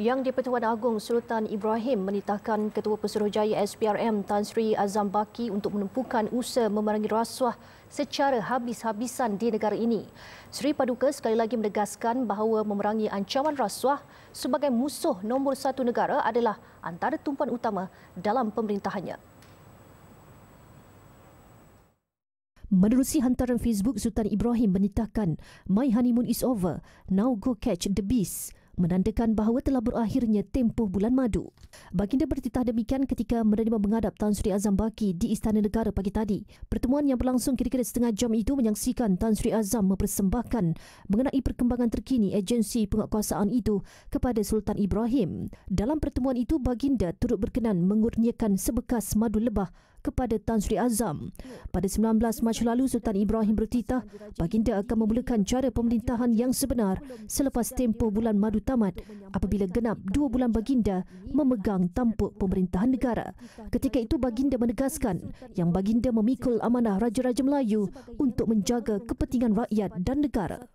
Yang di-Pertuan Agong Sultan Ibrahim menitahkan Ketua Pesuruhjaya SPRM Tan Sri Azam Baki untuk menumpukan usaha memerangi rasuah secara habis-habisan di negara ini. Sri Paduka sekali lagi menegaskan bahawa memerangi ancaman rasuah sebagai musuh nombor satu negara adalah antara tumpuan utama dalam pemerintahannya. Menerusi hantaran Facebook, Sultan Ibrahim menitahkan My honeymoon is over, now go catch the beast menandakan bahawa telah berakhirnya tempoh bulan madu. Baginda bertitah demikian ketika menerima menghadap Tan Sri Azam Baki di Istana Negara pagi tadi. Pertemuan yang berlangsung kira-kira setengah jam itu menyaksikan Tan Sri Azam mempersembahkan mengenai perkembangan terkini agensi penguatkuasaan itu kepada Sultan Ibrahim. Dalam pertemuan itu, Baginda turut berkenan mengurniakan sebekas madu lebah kepada Tan Sri Azam. Pada 19 Mac lalu, Sultan Ibrahim bertitah baginda akan memulakan cara pemerintahan yang sebenar selepas tempoh bulan madu tamat apabila genap dua bulan baginda memegang tampuk pemerintahan negara. Ketika itu, baginda menegaskan yang baginda memikul amanah Raja-Raja Melayu untuk menjaga kepentingan rakyat dan negara.